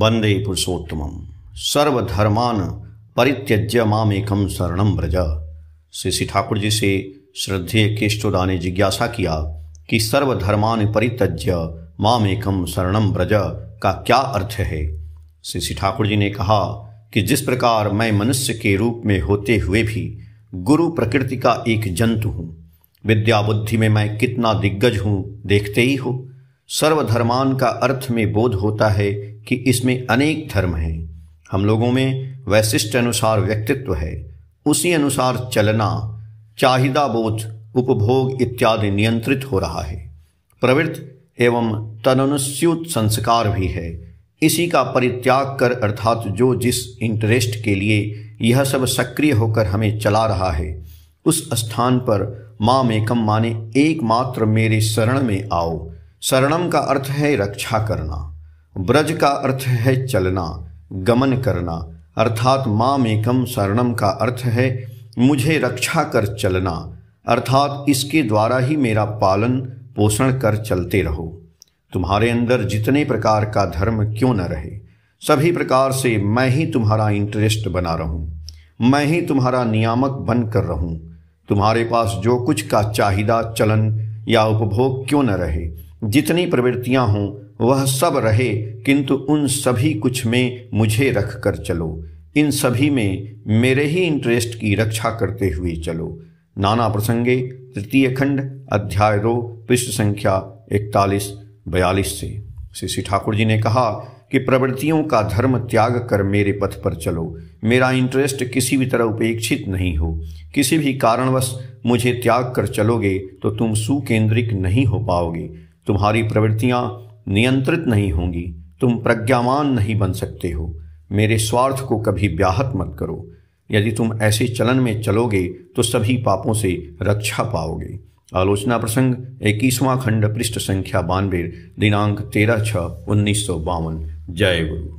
वंदे पुरुषोत्तम सर्वधर्मान परित्यज्य मामेकम शरणम ब्रज श्री श्री ठाकुर जी से श्रद्धेय केष्टोदा ने जिज्ञासा किया कि सर्वधर्मान परित्यज्य मामेकम शरणम ब्रज का क्या अर्थ है श्री श्री ठाकुर जी ने कहा कि जिस प्रकार मैं मनुष्य के रूप में होते हुए भी गुरु प्रकृति का एक जंतु हूँ विद्या बुद्धि में मैं कितना दिग्गज हूँ देखते ही हो सर्वधर्मान का अर्थ में बोध होता है कि इसमें अनेक धर्म हैं हम लोगों में वैशिष्ट अनुसार व्यक्तित्व है उसी अनुसार चलना चाहिदा बोध उपभोग इत्यादि नियंत्रित हो रहा है प्रवृत्त एवं तदनुस्यूत संस्कार भी है इसी का परित्याग कर अर्थात जो जिस इंटरेस्ट के लिए यह सब सक्रिय होकर हमें चला रहा है उस स्थान पर माँ मेकम माने एकमात्र मेरे शरण में आओ शरणम का अर्थ है रक्षा करना ब्रज का अर्थ है चलना गमन करना अर्थात माँ मेकम शरणम का अर्थ है मुझे रक्षा कर चलना अर्थात इसके द्वारा ही मेरा पालन पोषण कर चलते रहो तुम्हारे अंदर जितने प्रकार का धर्म क्यों न रहे सभी प्रकार से मैं ही तुम्हारा इंटरेस्ट बना रहूं मैं ही तुम्हारा नियामक बन कर रहूं तुम्हारे पास जो कुछ का चाहिदा चलन या उपभोग क्यों न रहे जितनी प्रवृत्तियां हों वह सब रहे किंतु उन सभी कुछ में मुझे रख कर चलो इन सभी में मेरे ही इंटरेस्ट की रक्षा करते हुए चलो नाना प्रसंगे तृतीय खंड अध्याय दो पृष्ठ संख्या इकतालीस बयालीस से श्री ठाकुर जी ने कहा कि प्रवृत्तियों का धर्म त्याग कर मेरे पथ पर चलो मेरा इंटरेस्ट किसी भी तरह उपेक्षित नहीं हो किसी भी कारणवश मुझे त्याग कर चलोगे तो तुम सुकेंद्रिक नहीं हो पाओगे तुम्हारी प्रवृत्तियाँ नियंत्रित नहीं होंगी तुम प्रज्ञावान नहीं बन सकते हो मेरे स्वार्थ को कभी व्याहत मत करो यदि तुम ऐसे चलन में चलोगे तो सभी पापों से रक्षा पाओगे आलोचना प्रसंग इक्कीसवां खंड पृष्ठ संख्या बानवे दिनांक तेरह छः उन्नीस सौ बावन जय गुरु